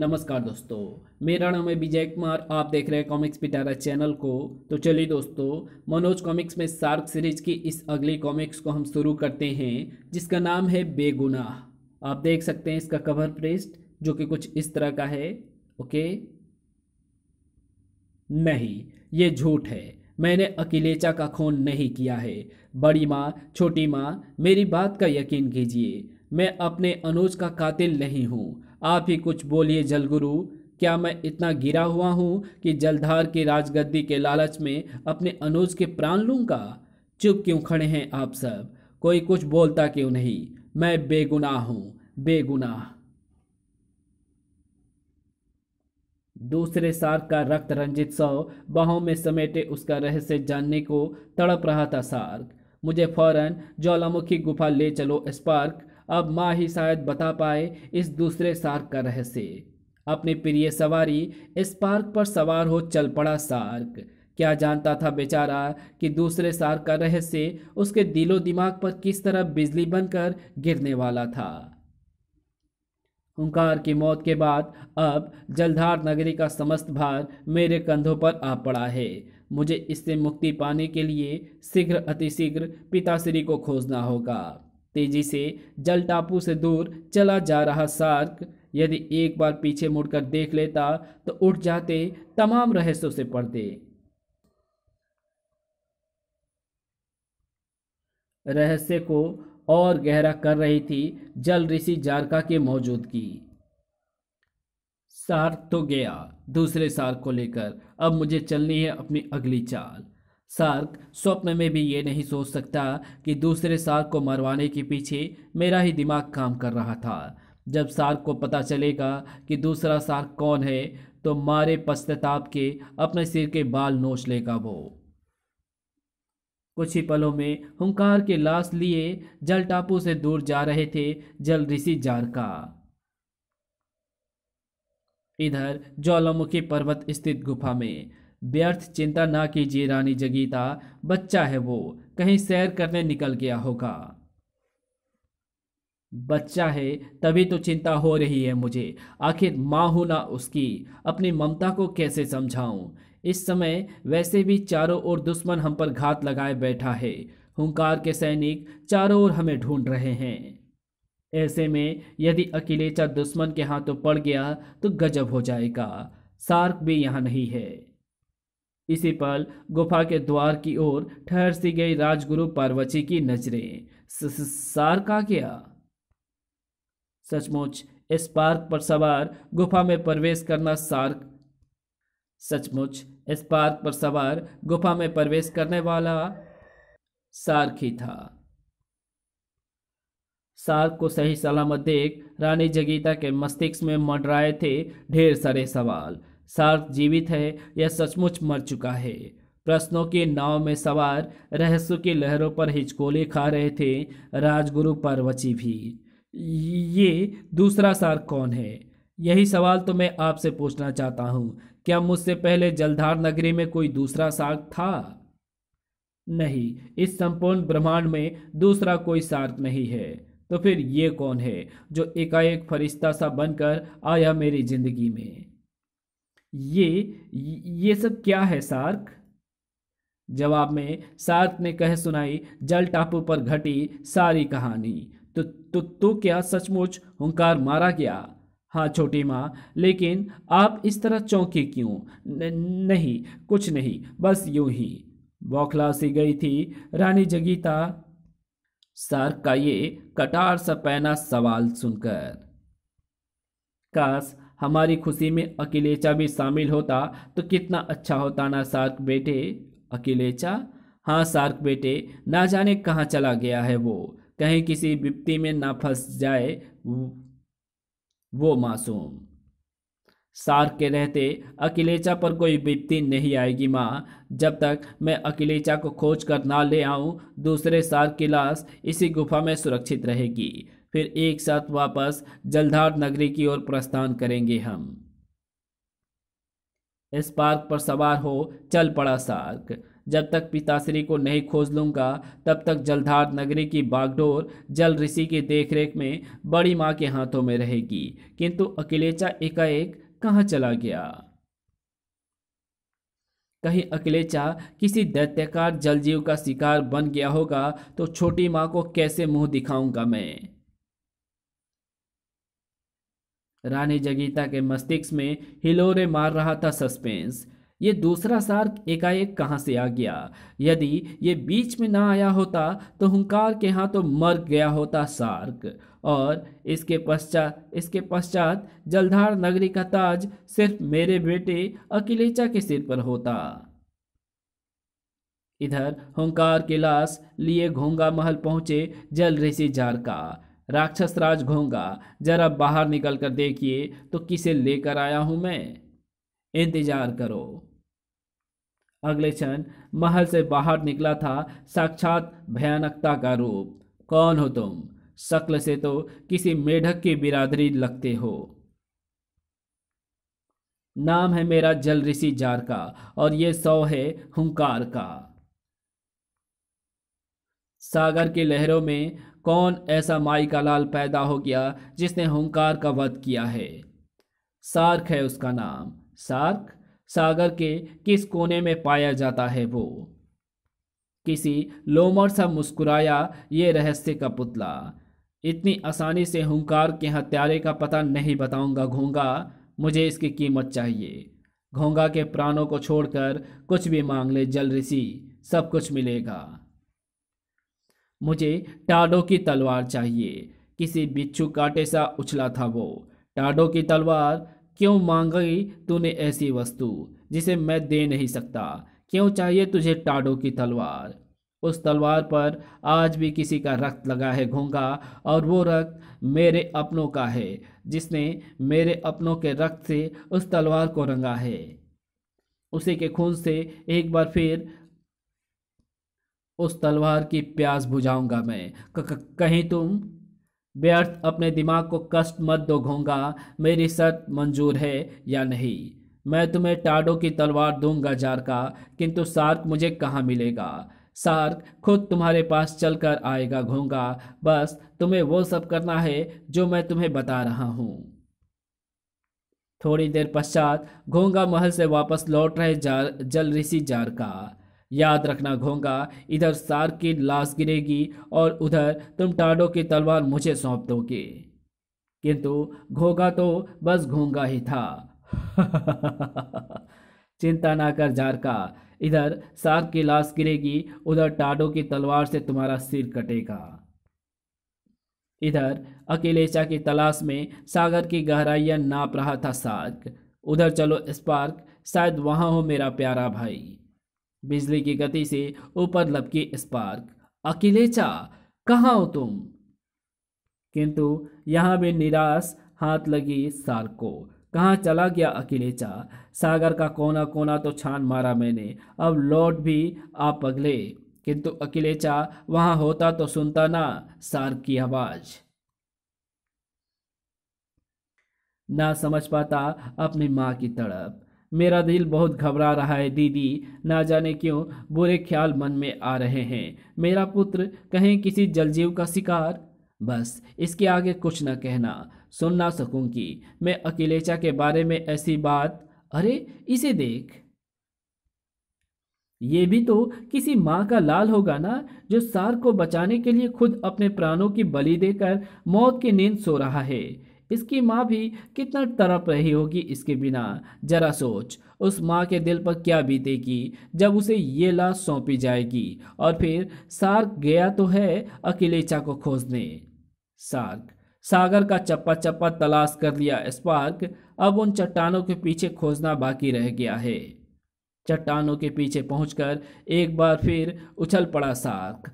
नमस्कार दोस्तों मेरा नाम है विजय कुमार आप देख रहे हैं कॉमिक्स पिटारा चैनल को तो चलिए दोस्तों मनोज कॉमिक्स में सार्क सीरीज की इस अगली कॉमिक्स को हम शुरू करते हैं जिसका नाम है बेगुनाह आप देख सकते हैं इसका कवर प्रेस्ट जो कि कुछ इस तरह का है ओके नहीं ये झूठ है मैंने अकेलेचा का खून नहीं किया है बड़ी माँ छोटी माँ मेरी बात का यकीन कीजिए मैं अपने अनुज का कातिल नहीं हूँ आप ही कुछ बोलिए जलगुरु क्या मैं इतना गिरा हुआ हूँ कि जलधार की राजगद्दी के लालच में अपने अनुज के प्राण लूँगा चुप क्यों खड़े हैं आप सब कोई कुछ बोलता क्यों नहीं मैं बेगुनाह हूँ बेगुनाह दूसरे सार का रक्त रंजित सौ बाहों में समेटे उसका रहस्य जानने को तड़प रहा था सार्क मुझे फौरन ज्वालामुखी गुफा ले चलो स्पार्क अब माँ ही शायद बता पाए इस दूसरे सार्क का रहस्य अपने प्रिय सवारी इस पार्क पर सवार हो चल पड़ा सार्क क्या जानता था बेचारा कि दूसरे सार्क का रहस्य उसके दिलो दिमाग पर किस तरह बिजली बनकर गिरने वाला था हुंकार की मौत के बाद अब जलधार नगरी का समस्त भार मेरे कंधों पर आ पड़ा है मुझे इससे मुक्ति पाने के लिए शीघ्र अतिशीघ्र पिताश्री को खोजना होगा तेजी से जल टापू से दूर चला जा रहा सार्क यदि एक बार पीछे मुड़कर देख लेता तो उठ जाते तमाम रहस्यों से पर्दे रहस्य को और गहरा कर रही थी जल ऋषि जारका की मौजूदगी सार्क तो गया दूसरे सार्क को लेकर अब मुझे चलनी है अपनी अगली चाल सार्क स्वप्न में भी ये नहीं सोच सकता कि दूसरे सार्क को मरवाने के पीछे मेरा ही दिमाग काम कर रहा था जब सार्क को पता चलेगा कि दूसरा सार्क कौन है तो मारे पश्चाताप के अपने सिर के बाल नोच लेगा वो कुछ ही पलों में हुंकार के लाश लिए जल टापू से दूर जा रहे थे जल ऋषि जारका इधर ज्वालामुखी पर्वत स्थित गुफा में व्यर्थ चिंता ना कीजिए रानी जगीता बच्चा है वो कहीं सैर करने निकल गया होगा बच्चा है तभी तो चिंता हो रही है मुझे आखिर माँ हो ना उसकी अपनी ममता को कैसे समझाऊं इस समय वैसे भी चारों ओर दुश्मन हम पर घात लगाए बैठा है हुंकार के सैनिक चारों ओर हमें ढूंढ रहे हैं ऐसे में यदि अकेलेचा दुश्मन के हाथों तो पड़ गया तो गजब हो जाएगा सार्क भी यहाँ नहीं है इसी पल गुफा के द्वार की ओर ठहर सी गई राजगुरु पार्वती की नजरें सार का गया सचमुच इस पार्क पर सवार गुफा में प्रवेश करना सार सचमुच इस पार्क पर सवार गुफा में प्रवेश करने वाला सार्क ही था सार्क को सही सलामत देख रानी जगीता के मस्तिष्क में मंडराए थे ढेर सारे सवाल सार्थ जीवित है या सचमुच मर चुका है प्रश्नों के नाव में सवार रहस्य की लहरों पर हिचकोले खा रहे थे राजगुरु पार्वती भी ये दूसरा सार कौन है यही सवाल तो मैं आपसे पूछना चाहता हूँ क्या मुझसे पहले जलधार नगरी में कोई दूसरा सार था नहीं इस संपूर्ण ब्रह्मांड में दूसरा कोई सार्क नहीं है तो फिर ये कौन है जो एकाएक फरिश्ता सा बनकर आया मेरी जिंदगी में ये ये सब क्या है सार्क जवाब में सार्क ने कह सुनाई जल टापू पर घटी सारी कहानी तो तो तो क्या सचमुच हंकार मारा गया हाँ छोटी माँ लेकिन आप इस तरह चौंके क्यों न, नहीं कुछ नहीं बस यूं ही बौखलासी गई थी रानी जगीता सार्क का ये कटार सा पहना सवाल सुनकर काश हमारी खुशी में अकेलेचा भी शामिल होता तो कितना अच्छा होता ना सार्क बेटे अकेलेचा हाँ सार्क बेटे ना जाने कहाँ चला गया है वो कहीं किसी विपत्ति में ना फंस जाए वो मासूम सार्क के रहते अकेलेचा पर कोई विपत्ति नहीं आएगी माँ जब तक मैं अकेलेचा को खोज कर ना ले आऊँ दूसरे सार्क की लाश इसी गुफा में सुरक्षित रहेगी फिर एक साथ वापस जलधार नगरी की ओर प्रस्थान करेंगे हम इस पार्क पर सवार हो चल पड़ा सार्क जब तक पिताश्री को नहीं खोज लूंगा तब तक जलधार नगरी की बागडोर जल ऋषि की देखरेख में बड़ी माँ के हाथों में रहेगी किंतु अकेलेचा एकाएक कहाँ चला गया कहीं अकेलेचा किसी दैत्यकार जलजीव का शिकार बन गया होगा तो छोटी माँ को कैसे मुंह दिखाऊंगा मैं रानी जगीता के मस्तिष्क में हिलोरे मार रहा था सस्पेंस ये दूसरा सार्क एकाएक कहाँ से आ गया यदि ये बीच में ना आया होता तो हुंकार के हाथों तो मर गया होता सार्क और इसके पश्चात इसके पश्चात जलधार नगरी का ताज सिर्फ मेरे बेटे अकिलेचा के सिर पर होता इधर हुंकार की लाश लिए घोंगा महल पहुंचे जल ऋषि का राक्षस राज घोंगा जरा बाहर निकल कर देखिए तो किसे लेकर आया हूं मैं इंतज़ार करो अगले क्षण महल से बाहर निकला था साक्षात भयानकता का रूप कौन हो तुम शक्ल से तो किसी मेढक की बिरादरी लगते हो नाम है मेरा जल ऋषि जार का और ये सौ है हुंकार का सागर की लहरों में कौन ऐसा माई का लाल पैदा हो गया जिसने हुंकार का वध किया है सार्क है उसका नाम सार्क सागर के किस कोने में पाया जाता है वो किसी लोमर सा मुस्कुराया ये रहस्य का पुतला इतनी आसानी से हुंकार के हत्यारे का पता नहीं बताऊंगा घोंगा मुझे इसकी कीमत चाहिए घोंगा के प्राणों को छोड़कर कुछ भी मांग ले जल ऋषि सब कुछ मिलेगा मुझे टाडो की तलवार चाहिए किसी बिच्छू काटे सा उछला था वो टाडो की तलवार क्यों मांगी तूने ऐसी वस्तु जिसे मैं दे नहीं सकता क्यों चाहिए तुझे टाडो की तलवार उस तलवार पर आज भी किसी का रक्त लगा है घोंगा और वो रक्त मेरे अपनों का है जिसने मेरे अपनों के रक्त से उस तलवार को रंगा है उसी के खून से एक बार फिर उस तलवार की प्यास बुझाऊंगा मैं कहीं तुम व्यर्थ अपने दिमाग को कष्ट मत दो घोंगा मेरी शर्त मंजूर है या नहीं मैं तुम्हें टाडो की तलवार दूंगा जारका किंतु सार्क मुझे कहाँ मिलेगा सार्क खुद तुम्हारे पास चल कर आएगा घोंगा बस तुम्हें वो सब करना है जो मैं तुम्हें बता रहा हूँ थोड़ी देर पश्चात घोंगा महल से वापस लौट रहे जार जल ऋषि जारका याद रखना घोंगा इधर सार की लाश गिरेगी और उधर तुम टाडो की तलवार मुझे सौंप दोगे किंतु घोगा तो बस घोंगा ही था चिंता ना कर जारका इधर सार की लाश गिरेगी उधर टाडो की तलवार से तुम्हारा सिर कटेगा इधर अकेलेचा की तलाश में सागर की गहराइयां नाप रहा था सार्क उधर चलो स्पार्क शायद वहां हो मेरा प्यारा भाई बिजली की गति से ऊपर लपकी स्पार्क अकेलेचा कहाँ हो तुम किंतु यहाँ भी निराश हाथ लगी सार्क को कहाँ चला गया अकेलेचा सागर का कोना कोना तो छान मारा मैंने अब लौट भी आ पगले किंतु अकेलेचा वहां होता तो सुनता ना सार्क की आवाज़ ना समझ पाता अपनी माँ की तड़प मेरा दिल बहुत घबरा रहा है दीदी ना जाने क्यों बुरे ख्याल मन में आ रहे हैं मेरा पुत्र कहीं किसी जलजीव का शिकार बस इसके आगे कुछ न कहना सुन ना सकूंगी मैं अकेलेचा के बारे में ऐसी बात अरे इसे देख ये भी तो किसी माँ का लाल होगा ना जो सार को बचाने के लिए खुद अपने प्राणों की बलि देकर मौत की नींद सो रहा है इसकी माँ भी कितना तड़प रही होगी इसके बिना जरा सोच उस माँ के दिल पर क्या बीतेगी जब उसे ये लाश सौंपी जाएगी और फिर सार्क गया तो है अकेलेचा को खोजने सार्क सागर का चप्पा चप्पा तलाश कर लिया स्पार्क अब उन चट्टानों के पीछे खोजना बाकी रह गया है चट्टानों के पीछे पहुंचकर एक बार फिर उछल पड़ा सार्क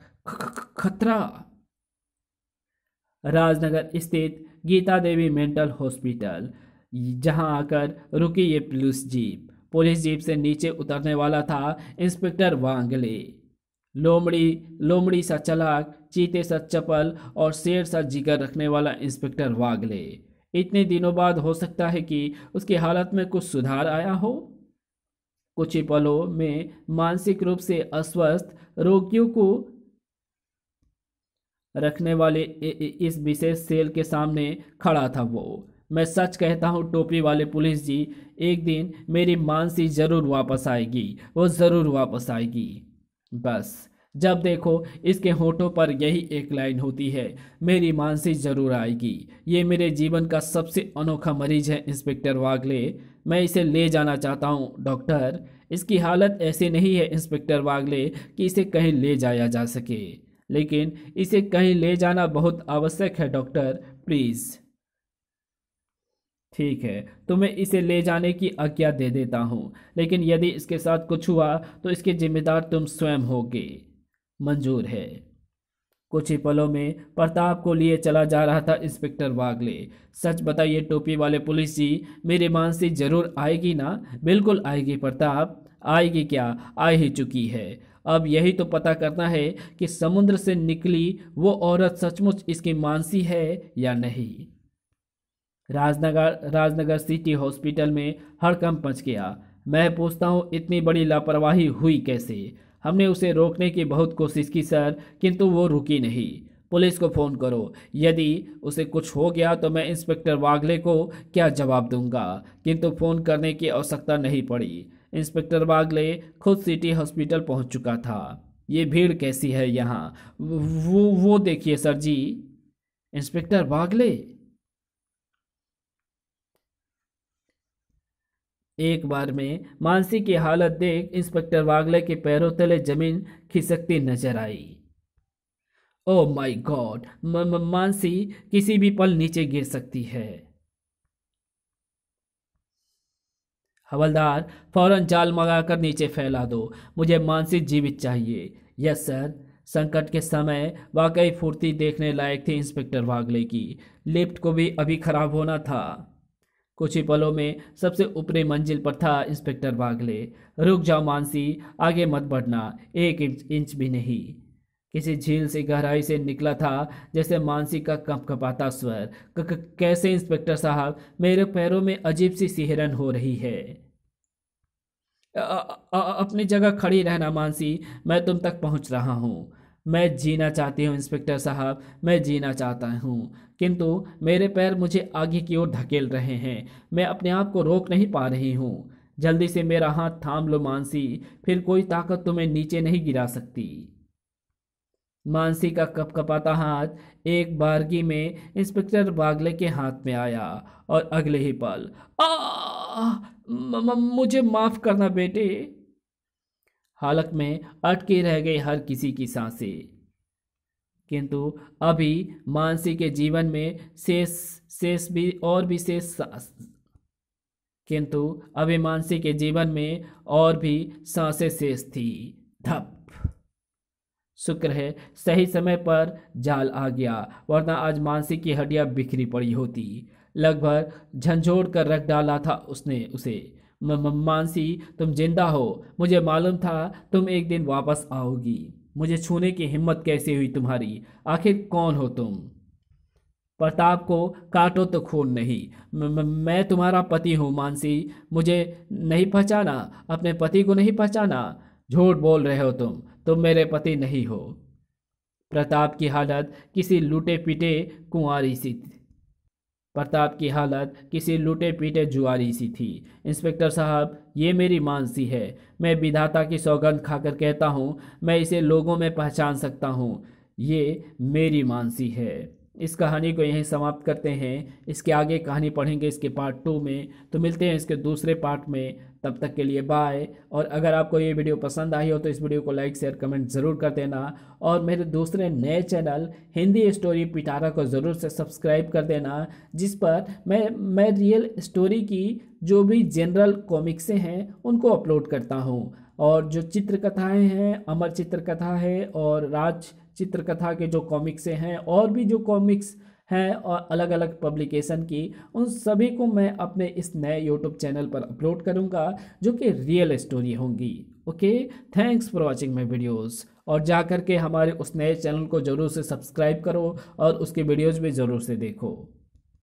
खतरा राजनगर स्थित गीता देवी मेंटल हॉस्पिटल जहां आकर रुकी ये पुलिस जीप पुलिस जीप से नीचे उतरने वाला था इंस्पेक्टर वांगले लोमड़ी लोमड़ी सा चलाक चीते सा चपल और शेर सा जिगर रखने वाला इंस्पेक्टर वागले इतने दिनों बाद हो सकता है कि उसकी हालत में कुछ सुधार आया हो कुछ ही पलों में मानसिक रूप से अस्वस्थ रोगियों को रखने वाले इस विशेष सेल के सामने खड़ा था वो मैं सच कहता हूँ टोपी वाले पुलिस जी एक दिन मेरी मानसी ज़रूर वापस आएगी वो ज़रूर वापस आएगी बस जब देखो इसके होठों पर यही एक लाइन होती है मेरी मानसी ज़रूर आएगी ये मेरे जीवन का सबसे अनोखा मरीज है इंस्पेक्टर वागले मैं इसे ले जाना चाहता हूँ डॉक्टर इसकी हालत ऐसी नहीं है इंस्पेक्टर वागले कि इसे कहीं ले जाया जा सके लेकिन इसे कहीं ले जाना बहुत आवश्यक है डॉक्टर प्लीज़ ठीक है तो मैं इसे ले जाने की आज्ञा दे देता हूँ लेकिन यदि इसके साथ कुछ हुआ तो इसके जिम्मेदार तुम स्वयं होगे मंजूर है कुछ ही पलों में प्रताप को लिए चला जा रहा था इंस्पेक्टर वागले सच बताइए टोपी वाले पुलिस जी मेरे मानसी जरूर आएगी ना बिल्कुल आएगी प्रताप आएगी क्या आ ही चुकी है अब यही तो पता करना है कि समुद्र से निकली वो औरत सचमुच इसकी मानसी है या नहीं राजनगर राजनगर सिटी हॉस्पिटल में हड़कंप पच गया मैं पूछता हूँ इतनी बड़ी लापरवाही हुई कैसे हमने उसे रोकने की बहुत कोशिश की सर किंतु वो रुकी नहीं पुलिस को फ़ोन करो यदि उसे कुछ हो गया तो मैं इंस्पेक्टर वागले को क्या जवाब दूंगा किंतु फ़ोन करने की आवश्यकता नहीं पड़ी इंस्पेक्टर बागले खुद सिटी हॉस्पिटल पहुंच चुका था ये भीड़ कैसी है यहाँ वो वो देखिए सर जी इंस्पेक्टर बागले एक बार में मानसी की हालत देख इंस्पेक्टर वागले के पैरों तले जमीन खिसकती नजर आई ओ माय गॉड मानसी किसी भी पल नीचे गिर सकती है हवलदार फौरन जाल मंगाकर नीचे फैला दो मुझे मानसिक जीवित चाहिए यस सर संकट के समय वाकई फुर्ती देखने लायक थी इंस्पेक्टर वागले की लिफ्ट को भी अभी खराब होना था कुछ ही पलों में सबसे ऊपरी मंजिल पर था इंस्पेक्टर वागले रुक जाओ मानसी आगे मत बढ़ना एक इंच भी नहीं किसी झील से गहराई से निकला था जैसे मानसी का कपाता स्वर कैसे इंस्पेक्टर साहब मेरे पैरों में अजीब सी सिहरन हो रही है आ, आ, अपनी जगह खड़ी रहना मानसी मैं तुम तक पहुंच रहा हूं मैं जीना चाहती हूं इंस्पेक्टर साहब मैं जीना चाहता हूं किंतु मेरे पैर मुझे आगे की ओर धकेल रहे हैं मैं अपने आप को रोक नहीं पा रही हूं जल्दी से मेरा हाथ थाम लो मानसी फिर कोई ताकत तुम्हें नीचे नहीं गिरा सकती मानसी का कपकपाता हाथ एक बारगी में इंस्पेक्टर बागले के हाथ में आया और अगले ही पल आ मुझे माफ़ करना बेटे हालत में अटकी रह गई हर किसी की सांसें किंतु अभी मानसी के जीवन में शेष शेष भी और भी शेष किंतु अभी मानसी के जीवन में और भी सांसें शेष थी धप शुक्र है सही समय पर जाल आ गया वरना आज मानसी की हड्डियां बिखरी पड़ी होती लगभग झंझोड़ कर रख डाला था उसने उसे मानसी तुम जिंदा हो मुझे मालूम था तुम एक दिन वापस आओगी मुझे छूने की हिम्मत कैसे हुई तुम्हारी आखिर कौन हो तुम प्रताप को काटो तो खून नहीं मैं तुम्हारा पति हूँ मानसी मुझे नहीं पहचाना अपने पति को नहीं पहचाना झूठ बोल रहे हो तुम तुम मेरे पति नहीं हो प्रताप की हालत किसी लूटे पीटे कुंवारी सी थी प्रताप की हालत किसी लूटे पीटे जुआरी सी थी इंस्पेक्टर साहब ये मेरी मानसी है मैं विधाता की सौगंध खाकर कहता हूँ मैं इसे लोगों में पहचान सकता हूँ ये मेरी मानसी है इस कहानी को यहीं समाप्त करते हैं इसके आगे कहानी पढ़ेंगे इसके पार्ट टू में तो मिलते हैं इसके दूसरे पार्ट में तब तक के लिए बाय और अगर आपको ये वीडियो पसंद आई हो तो इस वीडियो को लाइक शेयर कमेंट ज़रूर कर देना और मेरे दूसरे नए चैनल हिंदी स्टोरी पिटारा को ज़रूर से सब्सक्राइब कर देना जिस पर मैं मैं रियल स्टोरी की जो भी जनरल कॉमिक्सें हैं उनको अपलोड करता हूँ और जो चित्रकथाएँ हैं अमर चित्रकथा है और राज चित्रकथा के जो कॉमिक्स हैं और भी जो कॉमिक्स हैं और अलग अलग पब्लिकेशन की उन सभी को मैं अपने इस नए यूट्यूब चैनल पर अपलोड करूँगा जो कि रियल स्टोरी होंगी okay thanks for watching my videos और जा कर के हमारे उस नए चैनल को ज़रूर से सब्सक्राइब करो और उसके वीडियोज़ भी ज़रूर से देखो